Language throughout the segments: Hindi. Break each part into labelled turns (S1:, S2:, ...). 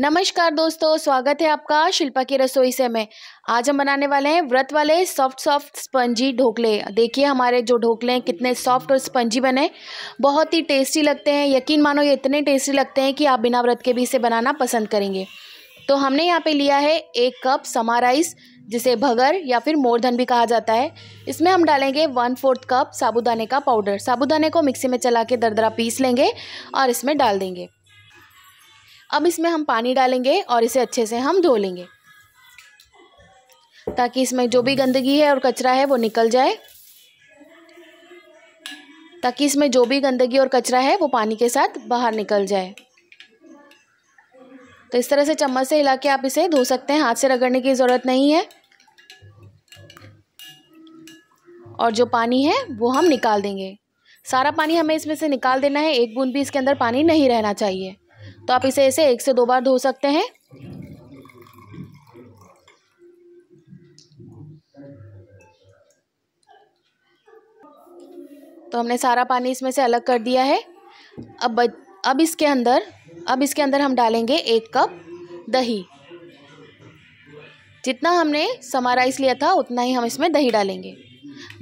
S1: नमस्कार दोस्तों स्वागत है आपका शिल्पा की रसोई से में आज हम बनाने वाले हैं व्रत वाले सॉफ्ट सॉफ्ट स्पंजी ढोकले देखिए हमारे जो ढोकले हैं कितने सॉफ्ट और स्पंजी बने बहुत ही टेस्टी लगते हैं यकीन मानो ये इतने टेस्टी लगते हैं कि आप बिना व्रत के भी इसे बनाना पसंद करेंगे तो हमने यहाँ पर लिया है एक कप समा राइस जिसे भगर या फिर मोरधन भी कहा जाता है इसमें हम डालेंगे वन फोर्थ कप साबुदाने का पाउडर साबुदाने को मिक्सी में चला के दरदरा पीस लेंगे और इसमें डाल देंगे अब इसमें हम पानी डालेंगे और इसे अच्छे से हम धो लेंगे ताकि इसमें जो भी गंदगी है और कचरा है वो निकल जाए ताकि इसमें जो भी गंदगी और कचरा है वो पानी के साथ बाहर निकल जाए तो इस तरह से चम्मच से हिला के आप इसे धो सकते हैं हाथ से रगड़ने की ज़रूरत नहीं है और जो पानी है वो हम निकाल देंगे सारा पानी हमें इसमें से निकाल देना है एक बूंद भी इसके अंदर पानी नहीं रहना चाहिए तो आप इसे ऐसे एक से दो बार धो सकते हैं तो हमने सारा पानी इसमें से अलग कर दिया है अब अब इसके अंदर अब इसके अंदर हम डालेंगे एक कप दही जितना हमने समाराइस लिया था उतना ही हम इसमें दही डालेंगे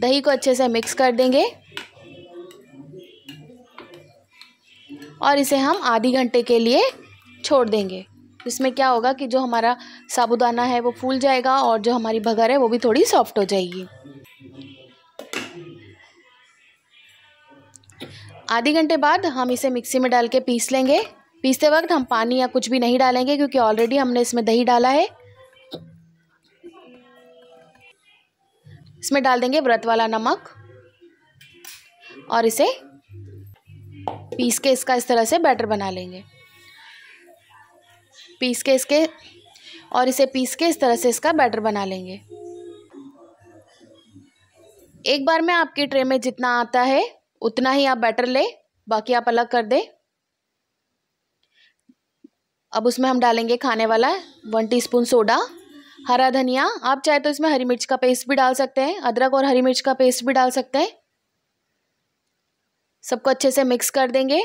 S1: दही को अच्छे से मिक्स कर देंगे और इसे हम आधे घंटे के लिए छोड़ देंगे इसमें क्या होगा कि जो हमारा साबुदाना है वो फूल जाएगा और जो हमारी भगर है वो भी थोड़ी सॉफ्ट हो जाएगी आधे घंटे बाद हम इसे मिक्सी में डाल के पीस लेंगे पीसते वक्त हम पानी या कुछ भी नहीं डालेंगे क्योंकि ऑलरेडी हमने इसमें दही डाला है इसमें डाल देंगे व्रत वाला नमक और इसे पीस के इसका इस तरह से बैटर बना लेंगे पीस के इसके और इसे पीस के इस तरह से इसका बैटर बना लेंगे एक बार में आपकी ट्रे में जितना आता है उतना ही आप बैटर ले बाकी आप अलग कर दें अब उसमें हम डालेंगे खाने वाला वन टीस्पून सोडा हरा धनिया आप चाहे तो इसमें हरी मिर्च का पेस्ट भी डाल सकते हैं अदरक और हरी मिर्च का पेस्ट भी डाल सकते हैं सबको अच्छे से मिक्स कर देंगे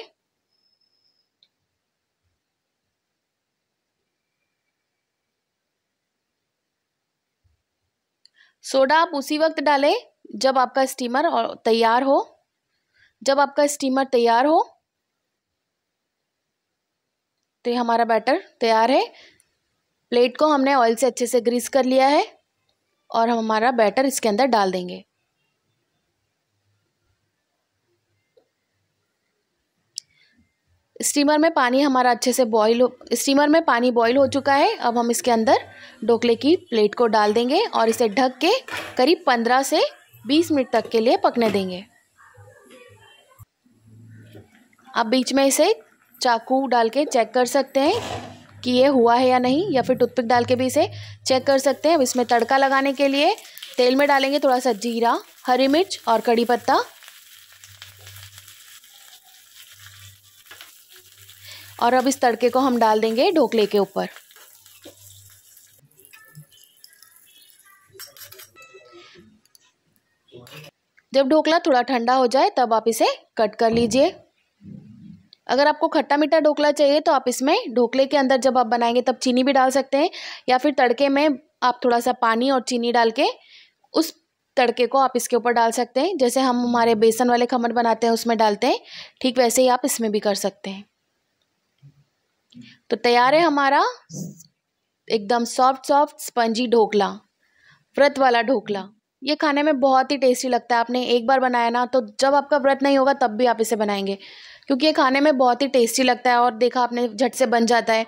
S1: सोडा आप उसी वक्त डालें जब आपका स्टीमर तैयार हो जब आपका स्टीमर तैयार हो तो ये हमारा बैटर तैयार है प्लेट को हमने ऑयल से अच्छे से ग्रीस कर लिया है और हम हमारा बैटर इसके अंदर डाल देंगे स्टीमर में पानी हमारा अच्छे से बॉईल हो स्टीमर में पानी बॉईल हो चुका है अब हम इसके अंदर ढोकले की प्लेट को डाल देंगे और इसे ढक के करीब पंद्रह से बीस मिनट तक के लिए पकने देंगे आप बीच में इसे चाकू डाल के चेक कर सकते हैं कि ये हुआ है या नहीं या फिर टूथपिक डाल के भी इसे चेक कर सकते हैं अब इसमें तड़का लगाने के लिए तेल में डालेंगे थोड़ा सा जीरा हरी मिर्च और कड़ी पत्ता और अब इस तड़के को हम डाल देंगे ढोकले के ऊपर जब ढोकला थोड़ा ठंडा हो जाए तब आप इसे कट कर लीजिए अगर आपको खट्टा मीठा ढोकला चाहिए तो आप इसमें ढोकले के अंदर जब आप बनाएंगे तब चीनी भी डाल सकते हैं या फिर तड़के में आप थोड़ा सा पानी और चीनी डाल के उस तड़के को आप इसके ऊपर डाल सकते हैं जैसे हम हमारे बेसन वाले खमन बनाते हैं उसमें डालते हैं ठीक वैसे ही आप इसमें भी कर सकते हैं तो तैयार है हमारा एकदम सॉफ्ट सॉफ्ट स्पंजी ढोकला व्रत वाला ढोकला ये खाने में बहुत ही टेस्टी लगता है आपने एक बार बनाया ना तो जब आपका व्रत नहीं होगा तब भी आप इसे बनाएंगे क्योंकि ये खाने में बहुत ही टेस्टी लगता है और देखा आपने झट से बन जाता है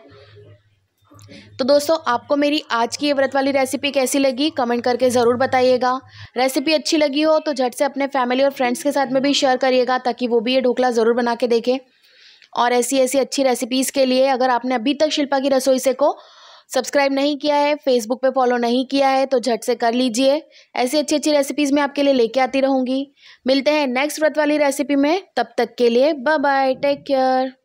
S1: तो दोस्तों आपको मेरी आज की ये व्रत वाली रेसिपी कैसी लगी कमेंट करके ज़रूर बताइएगा रेसिपी अच्छी लगी हो तो झट से अपने फैमिली और फ्रेंड्स के साथ में भी शेयर करिएगा ताकि वो भी ये ढोकला ज़रूर बना के देखें और ऐसी ऐसी अच्छी रेसिपीज़ के लिए अगर आपने अभी तक शिल्पा की रसोई से को सब्सक्राइब नहीं किया है फेसबुक पे फॉलो नहीं किया है तो झट से कर लीजिए ऐसी अच्छी अच्छी रेसिपीज़ मैं आपके लिए लेके आती रहूँगी मिलते हैं नेक्स्ट व्रत वाली रेसिपी में तब तक के लिए बाय बाय टेक केयर